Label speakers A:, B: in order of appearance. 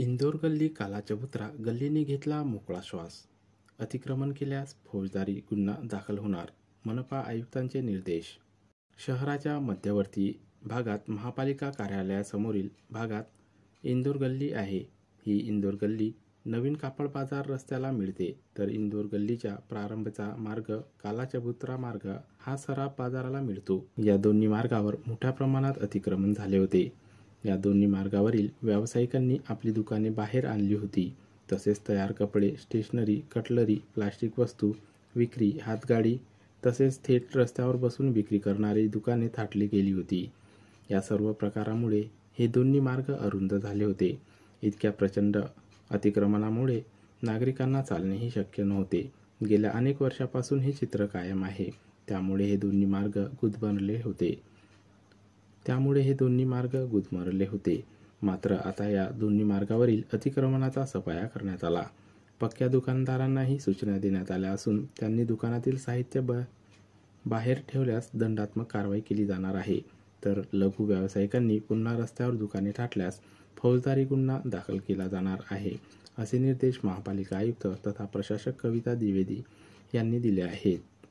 A: इंदोर गल्ली काला चबुतरा गल्लीने घेतला मोकळा श्वास अतिक्रमण केल्यास फौजदारी गुन्हा दाखल होणार मनपा आयुक्तांचे निर्देश शहराच्या मध्यवर्ती भागात महापालिका कार्यालयासमोरील भागात इंदोर गल्ली आहे ही इंदोर गल्ली नवीन कापड बाजार रस्त्याला मिळते तर इंदोर गल्लीच्या प्रारंभचा मार्ग काला चबुतरा मार्ग हा सराफ बाजाराला मिळतो या दोन्ही मार्गावर मोठ्या प्रमाणात अतिक्रमण झाले होते या दोन्ही मार्गावरील व्यावसायिकांनी आपली दुकाने बाहेर आणली होती तसेच तयार कपडे स्टेशनरी कटलरी प्लास्टिक वस्तू विक्री हातगाडी तसेच थेट रस्त्यावर बसून विक्री करणारी दुकाने थाटली गेली होती या सर्व प्रकारामुळे हे दोन्ही मार्ग अरुंद झाले होते इतक्या प्रचंड अतिक्रमणामुळे नागरिकांना चालणेही शक्य नव्हते गेल्या अनेक वर्षापासून हे चित्र कायम आहे त्यामुळे हे दोन्ही मार्ग गुदबनले होते त्यामुळे हे दोन्ही मार्ग गुदमरले होते मात्र आता या दोन्ही मार्गावरील अतिक्रमणाचा सपाया करण्यात आला पक्क्या दुकानदारांनाही सूचना देण्यात आल्या असून त्यांनी दुकानातील साहित्य ब बाहेर ठेवल्यास दंडात्मक कारवाई केली जाणार आहे तर लघु व्यावसायिकांनी पुन्हा रस्त्यावर दुकाने ठाटल्यास फौजदारी गुन्हा दाखल केला जाणार आहे असे निर्देश महापालिका आयुक्त तथा प्रशासक कविता द्विवेदी यांनी दिले आहेत